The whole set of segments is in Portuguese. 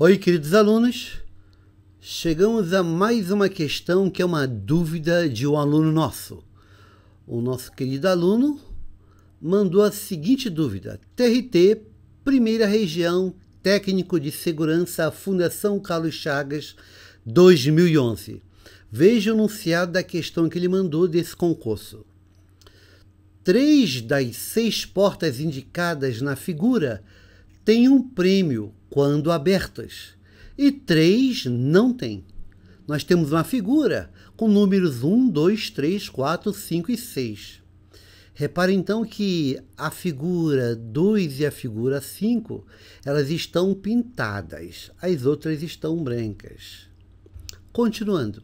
Oi, queridos alunos. Chegamos a mais uma questão que é uma dúvida de um aluno nosso. O nosso querido aluno mandou a seguinte dúvida: TRT, Primeira Região, Técnico de Segurança, Fundação Carlos Chagas, 2011. Veja o enunciado da questão que ele mandou desse concurso. Três das seis portas indicadas na figura têm um prêmio quando abertas e três não têm. Nós temos uma figura com números 1, 2, 3, 4, 5 e 6. Repare então que a figura 2 e a figura 5, elas estão pintadas, as outras estão brancas. Continuando.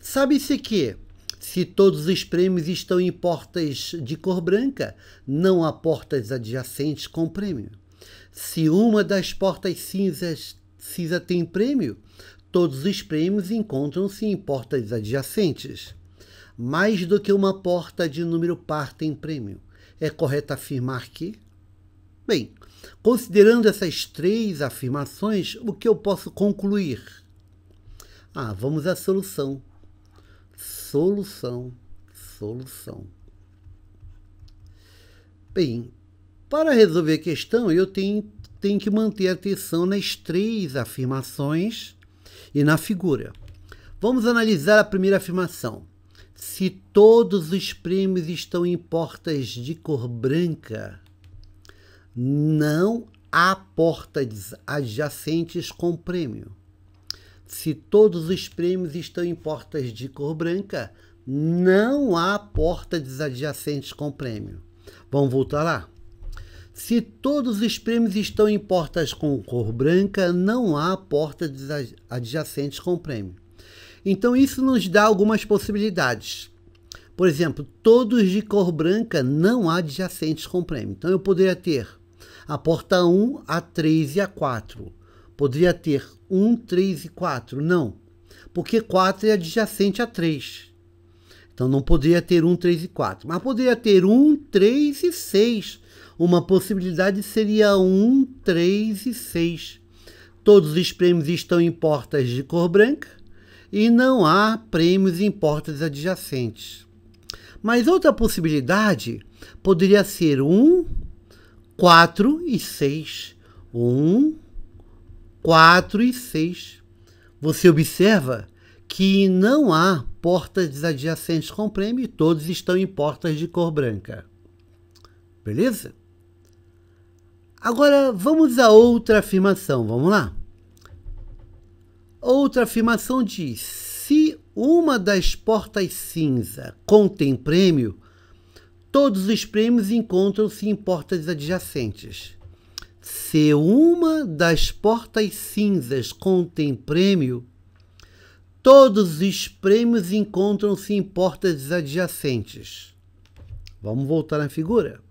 Sabe-se que se todos os prêmios estão em portas de cor branca, não há portas adjacentes com prêmio. Se uma das portas cinzas cinza tem prêmio, todos os prêmios encontram-se em portas adjacentes. Mais do que uma porta de número par tem prêmio. É correto afirmar que? Bem, considerando essas três afirmações, o que eu posso concluir? Ah, vamos à solução. Solução, solução. Bem, para resolver a questão, eu tenho, tenho que manter atenção nas três afirmações e na figura. Vamos analisar a primeira afirmação. Se todos os prêmios estão em portas de cor branca, não há portas adjacentes com prêmio. Se todos os prêmios estão em portas de cor branca, não há portas adjacentes com prêmio. Vamos voltar lá? Se todos os prêmios estão em portas com cor branca, não há portas adjacentes com prêmio. Então isso nos dá algumas possibilidades. Por exemplo, todos de cor branca não há adjacentes com prêmio. Então eu poderia ter a porta 1, a 3 e a 4. Poderia ter 1, 3 e 4. Não, porque 4 é adjacente a 3. Então não poderia ter 1, 3 e 4. Mas poderia ter 1, 3 e 6. Uma possibilidade seria 1, 3 e 6. Todos os prêmios estão em portas de cor branca e não há prêmios em portas adjacentes. Mas outra possibilidade poderia ser 1, 4 e 6. 1, 4 e 6. Você observa que não há portas adjacentes com prêmio e todos estão em portas de cor branca. Beleza? Agora vamos a outra afirmação, vamos lá? Outra afirmação diz: se uma das portas cinza contém prêmio, todos os prêmios encontram-se em portas adjacentes. Se uma das portas cinzas contém prêmio, todos os prêmios encontram-se em portas adjacentes. Vamos voltar na figura.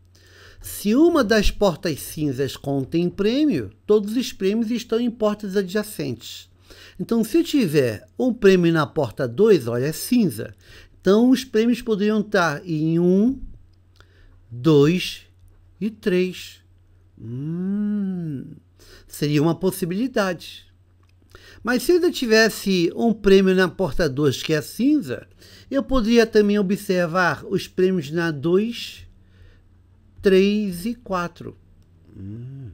Se uma das portas cinzas contém prêmio, todos os prêmios estão em portas adjacentes. Então, se eu tiver um prêmio na porta 2, olha, é cinza. Então, os prêmios poderiam estar em 1, 2 e 3. Hum, seria uma possibilidade. Mas se eu ainda tivesse um prêmio na porta 2, que é cinza, eu poderia também observar os prêmios na 2 3 e 4. Hum.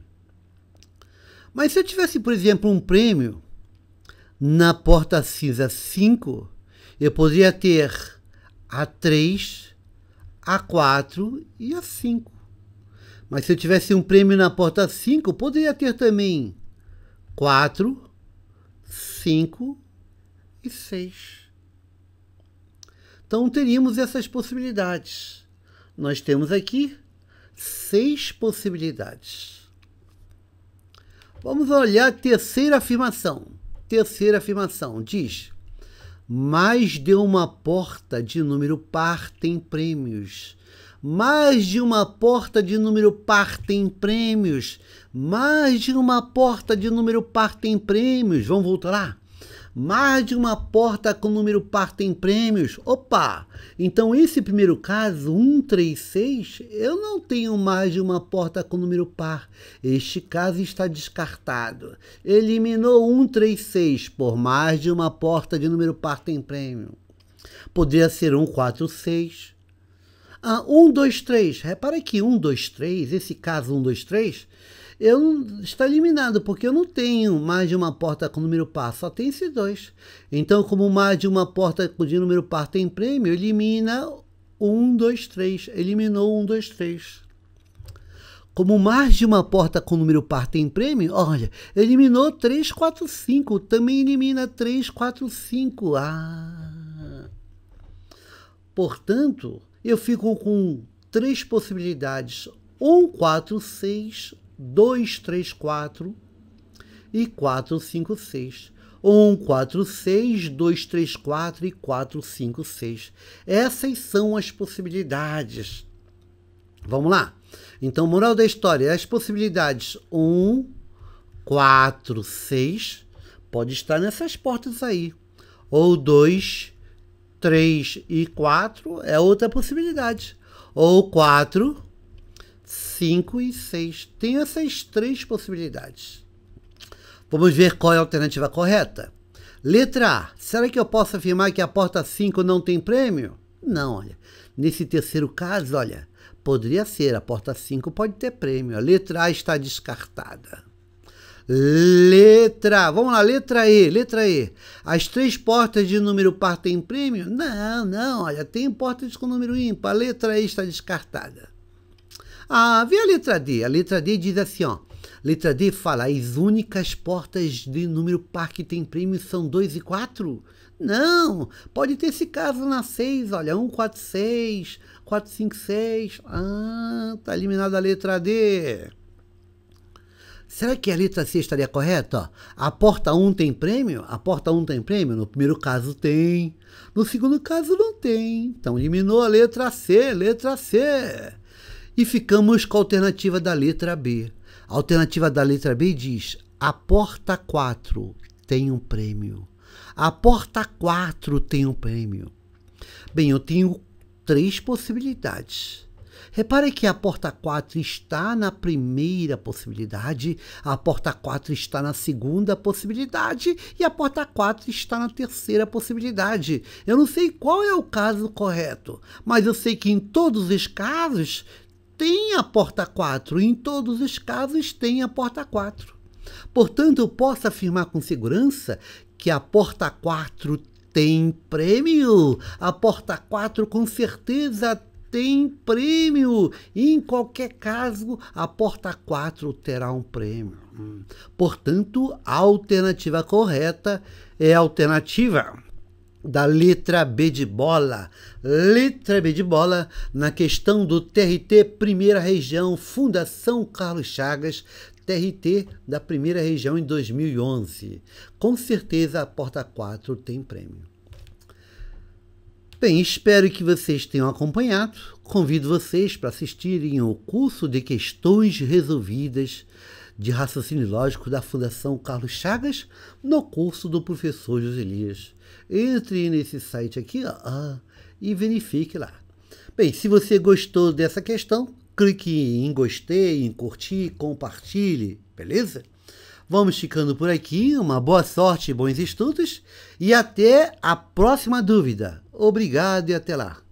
Mas se eu tivesse, por exemplo, um prêmio na porta cinza 5, eu poderia ter a 3, a 4 e a 5. Mas se eu tivesse um prêmio na porta 5, poderia ter também 4, 5 e 6. Então teríamos essas possibilidades. Nós temos aqui seis possibilidades. Vamos olhar a terceira afirmação. Terceira afirmação diz: mais de uma porta de número par tem prêmios. Mais de uma porta de número par tem prêmios. Mais de uma porta de número par tem prêmios. Vamos voltar lá? mais de uma porta com número par tem prêmios. Opa! Então, esse primeiro caso, 136, eu não tenho mais de uma porta com número par. Este caso está descartado. Eliminou 136 por mais de uma porta de número par tem prêmio. Poderia ser 146. Ah, 123. Repara que 123, esse caso 123 eu está eliminado, porque eu não tenho mais de uma porta com número par, só tem esses dois. Então, como mais de uma porta de número par tem prêmio, elimina 1, 2, 3. Eliminou 1, 2, 3. Como mais de uma porta com número par tem prêmio, olha, eliminou 3, 4, 5. Também elimina 3, 4, 5. Ah. Portanto, eu fico com três possibilidades: um, 4, 6 2, 3, 4 e 4, 5, 6. 1, 4, 6, 2, 3, 4 e 4, 5, 6. Essas são as possibilidades. Vamos lá? Então, moral da história, as possibilidades 1, 4, 6 pode estar nessas portas aí. Ou 2, 3 e 4 é outra possibilidade. Ou 4, 5 e 6. Tem essas três possibilidades. Vamos ver qual é a alternativa correta. Letra A. Será que eu posso afirmar que a porta 5 não tem prêmio? Não, olha. Nesse terceiro caso, olha, poderia ser. A porta 5 pode ter prêmio. A letra A está descartada. Letra. Vamos lá, letra E, letra E. As três portas de número par têm prêmio? Não, não, olha, tem portas com número ímpar. A letra E está descartada. Ah, vê a letra D. A letra D diz assim, ó. Letra D fala, as únicas portas de número par que tem prêmio são 2 e 4? Não, pode ter esse caso na 6, olha, 1, 4, 6, 4, 5, 6. Ah, tá eliminada a letra D. Será que a letra C estaria correta? A porta 1 tem prêmio? A porta 1 tem prêmio? No primeiro caso tem. No segundo caso não tem. Então eliminou a letra C, letra C e ficamos com a alternativa da letra B. A alternativa da letra B diz: a porta 4 tem um prêmio. A porta 4 tem um prêmio. Bem, eu tenho três possibilidades. Repare que a porta 4 está na primeira possibilidade, a porta 4 está na segunda possibilidade e a porta 4 está na terceira possibilidade. Eu não sei qual é o caso correto, mas eu sei que em todos os casos tem a porta 4, em todos os casos tem a porta 4. Portanto, eu posso afirmar com segurança que a porta 4 tem prêmio. A porta 4 com certeza tem prêmio. E em qualquer caso, a porta 4 terá um prêmio. Hum. Portanto, a alternativa correta é a alternativa da letra B de bola. Letra B de bola na questão do TRT Primeira Região, Fundação Carlos Chagas, TRT da Primeira Região em 2011. Com certeza a porta 4 tem prêmio. Bem, espero que vocês tenham acompanhado. Convido vocês para assistirem ao curso de questões resolvidas de raciocínio lógico da Fundação Carlos Chagas no curso do professor José Elias. Entre nesse site aqui ó, e verifique lá. Bem, se você gostou dessa questão, clique em gostei, em curtir, compartilhe, beleza? Vamos ficando por aqui, uma boa sorte, bons estudos e até a próxima dúvida. Obrigado e até lá.